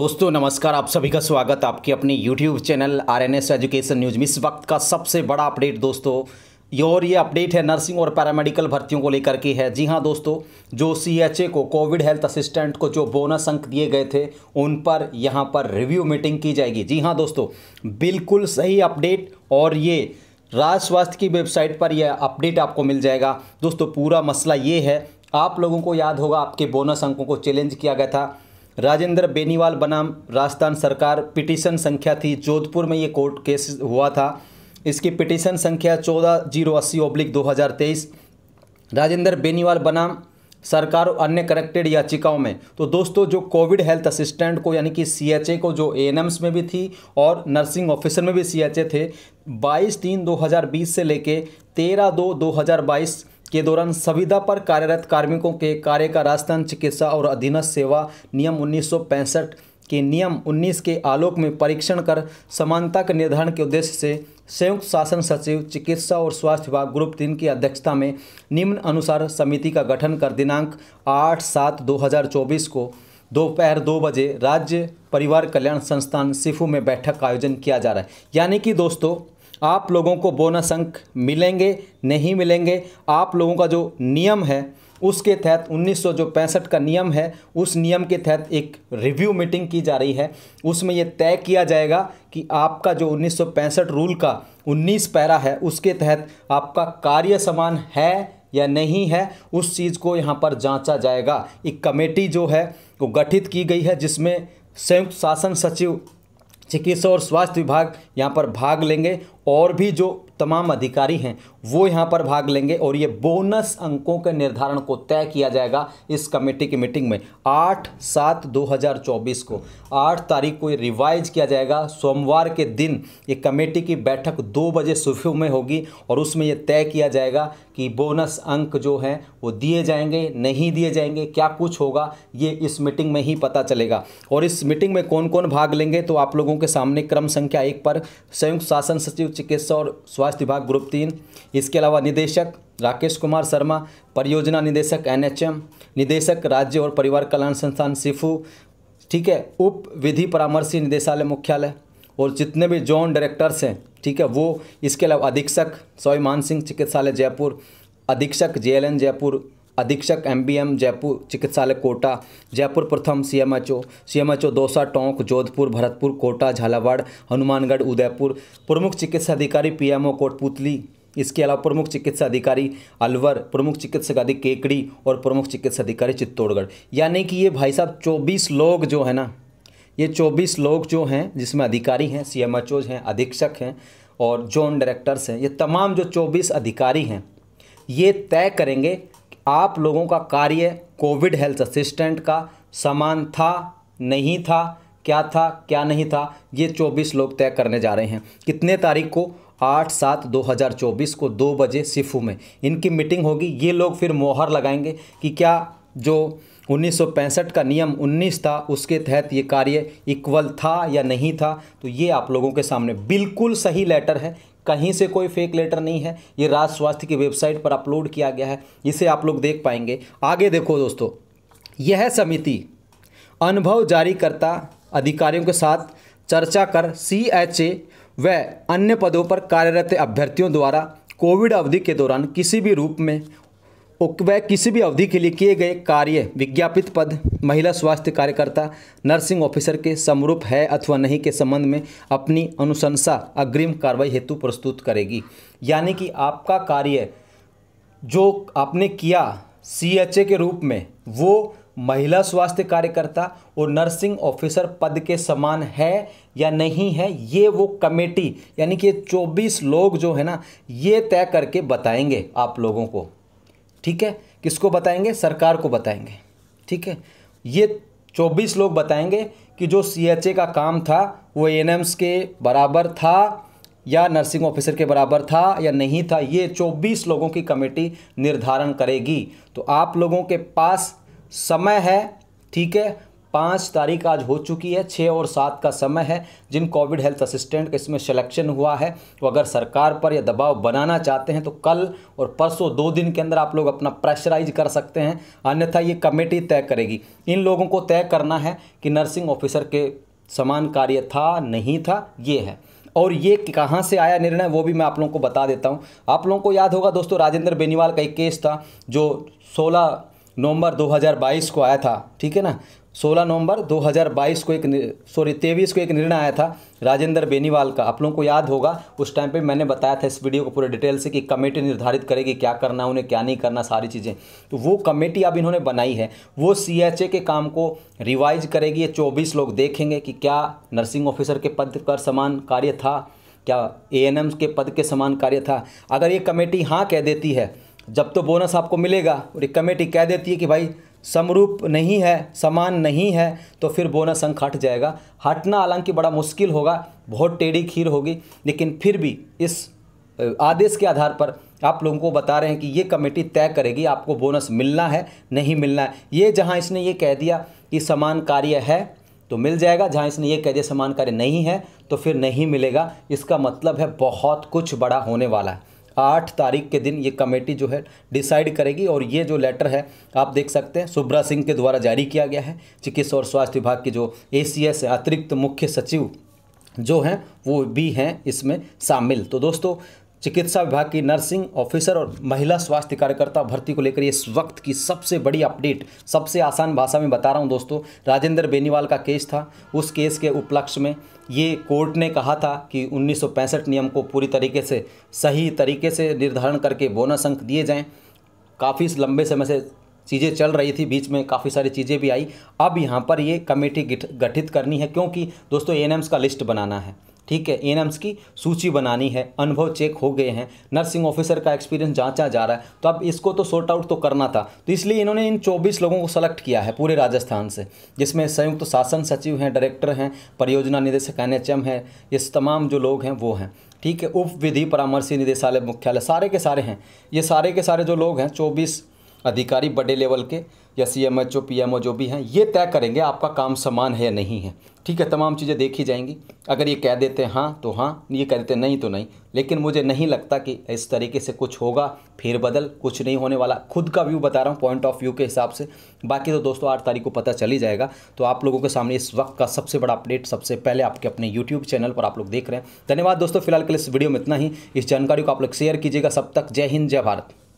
दोस्तों नमस्कार आप सभी का स्वागत आपके अपने YouTube channel R N S education news में इस वक्त का सबसे बड़ा अपडेट दोस्तों ये और ये अपडेट है नर्सिंग और पैरामेडिकल भर्तियों को लेकर के है जी हाँ दोस्तों जो सी एच ए को कोविड हेल्थ असिस्टेंट को जो बोनस अंक दिए गए थे उन पर यहाँ पर रिव्यू मीटिंग की जाएगी जी हाँ दोस्तों बिल्कुल सही अपडेट और ये राज स्वास्थ्य की वेबसाइट पर यह अपडेट आपको मिल जाएगा दोस्तों पूरा मसला ये है आप लोगों को याद होगा आपके बोनस अंकों को चैलेंज किया गया था राजेंद्र बेनीवाल बनाम राजस्थान सरकार पिटीशन संख्या थी जोधपुर में ये कोर्ट केस हुआ था इसकी पिटीशन संख्या चौदह जीरो अस्सी ओब्लिक दो हज़ार तेईस राजेंद्र बेनीवाल बनाम सरकार और अन्य करेक्टेड याचिकाओं में तो दोस्तों जो कोविड हेल्थ असिस्टेंट को यानी कि सीएचए को जो ए में भी थी और नर्सिंग ऑफिसर में भी सीएचए थे 22 तीन 2020 से लेके 13 दो 2022 के दौरान संविदा पर कार्यरत कार्मिकों के कार्य का राजस्थान चिकित्सा और अधीनस्थ सेवा नियम उन्नीस के नियम 19 के आलोक में परीक्षण कर समानता के निर्धारण के उद्देश्य से संयुक्त शासन सचिव चिकित्सा और स्वास्थ्य विभाग ग्रुप तीन की अध्यक्षता में निम्न अनुसार समिति का गठन कर दिनांक 8 सात 2024 को दोपहर दो, दो बजे राज्य परिवार कल्याण संस्थान सिफू में बैठक का आयोजन किया जा रहा है यानी कि दोस्तों आप लोगों को बोनस अंक मिलेंगे नहीं मिलेंगे आप लोगों का जो नियम है उसके तहत उन्नीस जो पैंसठ का नियम है उस नियम के तहत एक रिव्यू मीटिंग की जा रही है उसमें यह तय किया जाएगा कि आपका जो उन्नीस रूल का 19 पैरा है उसके तहत आपका कार्य समान है या नहीं है उस चीज़ को यहाँ पर जांचा जाएगा एक कमेटी जो है वो गठित की गई है जिसमें संयुक्त शासन सचिव चिकित्सा और स्वास्थ्य विभाग यहाँ पर भाग लेंगे और भी जो तमाम अधिकारी हैं वो यहाँ पर भाग लेंगे और ये बोनस अंकों के निर्धारण को तय किया जाएगा इस कमेटी की मीटिंग में आठ सात 2024 को आठ तारीख को ये रिवाइज किया जाएगा सोमवार के दिन ये कमेटी की बैठक दो बजे सुबह में होगी और उसमें ये तय किया जाएगा कि बोनस अंक जो हैं वो दिए जाएंगे नहीं दिए जाएंगे क्या कुछ होगा ये इस मीटिंग में ही पता चलेगा और इस मीटिंग में कौन कौन भाग लेंगे तो आप लोगों के सामने क्रम संख्या एक पर संयुक्त शासन सचिव सचिव चिकित्सा और स्वास्थ्य विभाग ग्रुप तीन इसके अलावा निदेशक राकेश कुमार शर्मा परियोजना निदेशक एनएचएम निदेशक राज्य और परिवार कल्याण संस्थान सिफू ठीक है उप विधि परामर्शी निदेशालय मुख्यालय और जितने भी जोन डायरेक्टर्स हैं ठीक है वो इसके अलावा अधीक्षक सॉई मान सिंह चिकित्सालय जयपुर अधीक्षक जे जयपुर अधीक्षक एमबीएम जयपुर चिकित्सालय कोटा जयपुर प्रथम सीएमएचओ सीएमएचओ दौसा टोंक जोधपुर भरतपुर कोटा झालावाड़ हनुमानगढ़ उदयपुर प्रमुख चिकित्सा अधिकारी पीएमओ कोटपुतली इसके अलावा प्रमुख चिकित्सा अधिकारी अलवर प्रमुख चिकित्सक अधिकारी केकड़ी और प्रमुख चिकित्सा अधिकारी चित्तौड़गढ़ यानी कि ये भाई साहब चौबीस लोग जो है ना ये चौबीस लोग जो हैं जिसमें अधिकारी हैं सी एम हैं अधीक्षक हैं और जोन डायरेक्टर्स हैं ये तमाम जो चौबीस अधिकारी हैं ये तय करेंगे आप लोगों का कार्य कोविड हेल्थ असिस्टेंट का समान था नहीं था क्या था क्या नहीं था ये 24 लोग तय करने जा रहे हैं कितने तारीख को आठ सात दो हज़ार चौबीस को दो बजे सिफू में इनकी मीटिंग होगी ये लोग फिर मोहर लगाएंगे कि क्या जो उन्नीस का नियम 19 था उसके तहत ये कार्य इक्वल था या नहीं था तो ये आप लोगों के सामने बिल्कुल सही लेटर है कहीं से कोई फेक लेटर नहीं है ये राज्य स्वास्थ्य की वेबसाइट पर अपलोड किया गया है इसे आप लोग देख पाएंगे आगे देखो दोस्तों यह समिति अनुभव जारीकर्ता अधिकारियों के साथ चर्चा कर सी एच ए व अन्य पदों पर कार्यरत अभ्यर्थियों द्वारा कोविड अवधि के दौरान किसी भी रूप में वह किसी भी अवधि के लिए किए गए कार्य विज्ञापित पद महिला स्वास्थ्य कार्यकर्ता नर्सिंग ऑफिसर के समरूप है अथवा नहीं के संबंध में अपनी अनुशंसा अग्रिम कार्रवाई हेतु प्रस्तुत करेगी यानी कि आपका कार्य जो आपने किया सी के रूप में वो महिला स्वास्थ्य कार्यकर्ता और नर्सिंग ऑफिसर पद के समान है या नहीं है ये वो कमेटी यानी कि 24 लोग जो है ना ये तय करके बताएंगे आप लोगों को ठीक है किसको बताएंगे सरकार को बताएंगे ठीक है ये चौबीस लोग बताएंगे कि जो सी का काम था वो एन के बराबर था या नर्सिंग ऑफिसर के बराबर था या नहीं था ये 24 लोगों की कमेटी निर्धारण करेगी तो आप लोगों के पास समय है ठीक है पाँच तारीख आज हो चुकी है छः और सात का समय है जिन कोविड हेल्थ असिस्टेंट का इसमें सिलेक्शन हुआ है वो अगर सरकार पर यह दबाव बनाना चाहते हैं तो कल और परसों दो दिन के अंदर आप लोग अपना प्रेशराइज कर सकते हैं अन्यथा ये कमेटी तय करेगी इन लोगों को तय करना है कि नर्सिंग ऑफिसर के समान कार्य था नहीं था ये है और ये कहाँ से आया निर्णय वो भी मैं आप लोगों को बता देता हूँ आप लोगों को याद होगा दोस्तों राजेंद्र बेनीवाल का एक केस था जो सोलह नवंबर 2022 को आया था ठीक है ना 16 नवंबर 2022 को एक सॉरी तेईस को एक निर्णय आया था राजेंद्र बेनीवाल का आप लोगों को याद होगा उस टाइम पे मैंने बताया था इस वीडियो को पूरे डिटेल से कि कमेटी निर्धारित करेगी क्या करना उन्हें क्या नहीं करना सारी चीज़ें तो वो कमेटी अब इन्होंने बनाई है वो सी के काम को रिवाइज करेगी ये चौबीस लोग देखेंगे कि क्या नर्सिंग ऑफिसर के पद पर समान कार्य था क्या ए के पद के समान कार्य था अगर ये कमेटी हाँ कह देती है जब तो बोनस आपको मिलेगा और ये कमेटी कह देती है कि भाई समरूप नहीं है समान नहीं है तो फिर बोनस अंक हट जाएगा हटना हालांकि बड़ा मुश्किल होगा बहुत टेढ़ी खीर होगी लेकिन फिर भी इस आदेश के आधार पर आप लोगों को बता रहे हैं कि ये कमेटी तय करेगी आपको बोनस मिलना है नहीं मिलना है ये जहाँ इसने ये कह दिया कि समान कार्य है तो मिल जाएगा जहाँ इसने ये कह दिया समान कार्य नहीं है तो फिर नहीं मिलेगा इसका मतलब है बहुत कुछ बड़ा होने वाला है आठ तारीख के दिन ये कमेटी जो है डिसाइड करेगी और ये जो लेटर है आप देख सकते हैं सुब्रा सिंह के द्वारा जारी किया गया है चिकित्सा और स्वास्थ्य विभाग की जो ए एस अतिरिक्त मुख्य सचिव जो हैं वो भी हैं इसमें शामिल तो दोस्तों चिकित्सा विभाग की नर्सिंग ऑफिसर और महिला स्वास्थ्य कार्यकर्ता भर्ती को लेकर इस वक्त की सबसे बड़ी अपडेट सबसे आसान भाषा में बता रहा हूं दोस्तों राजेंद्र बेनीवाल का केस था उस केस के उपलक्ष्य में ये कोर्ट ने कहा था कि उन्नीस नियम को पूरी तरीके से सही तरीके से निर्धारण करके बोनस अंक दिए जाएँ काफ़ी लंबे समय से चीज़ें चल रही थी बीच में काफ़ी सारी चीज़ें भी आई अब यहाँ पर ये कमेटी गठित करनी है क्योंकि दोस्तों एन का लिस्ट बनाना है ठीक है एन की सूची बनानी है अनुभव चेक हो गए हैं नर्सिंग ऑफिसर का एक्सपीरियंस जांचा जा रहा है तो अब इसको तो सॉर्ट आउट तो करना था तो इसलिए इन्होंने इन 24 लोगों को सेलेक्ट किया है पूरे राजस्थान से जिसमें संयुक्त तो शासन सचिव हैं डायरेक्टर हैं परियोजना निदेशक एन एच एम ये तमाम जो लोग हैं वो हैं ठीक है उप विधि परामर्शी निदेशालय मुख्यालय सारे के सारे हैं ये सारे के सारे जो लोग हैं चौबीस अधिकारी बड़े लेवल के या C M H O P M O जो भी हैं ये तय करेंगे आपका काम समान है या नहीं है ठीक है तमाम चीज़ें देखी जाएंगी अगर ये कह देते हैं हाँ तो हाँ ये कह देते नहीं तो नहीं लेकिन मुझे नहीं लगता कि इस तरीके से कुछ होगा फिर बदल कुछ नहीं होने वाला खुद का व्यू बता रहा हूँ पॉइंट ऑफ व्यू के हिसाब से बाकी तो दोस्तों आठ तारीख को पता चल ही जाएगा तो आप लोगों के सामने इस वक्त का सबसे बड़ा अपडेट सबसे पहले आपके अपने यूट्यूब चैनल पर आप लोग देख रहे हैं धन्यवाद दोस्तों फिलहाल के लिए इस वीडियो में इतना ही इस जानकारी को आप लोग शेयर कीजिएगा सब तक जय हिंद जय भारत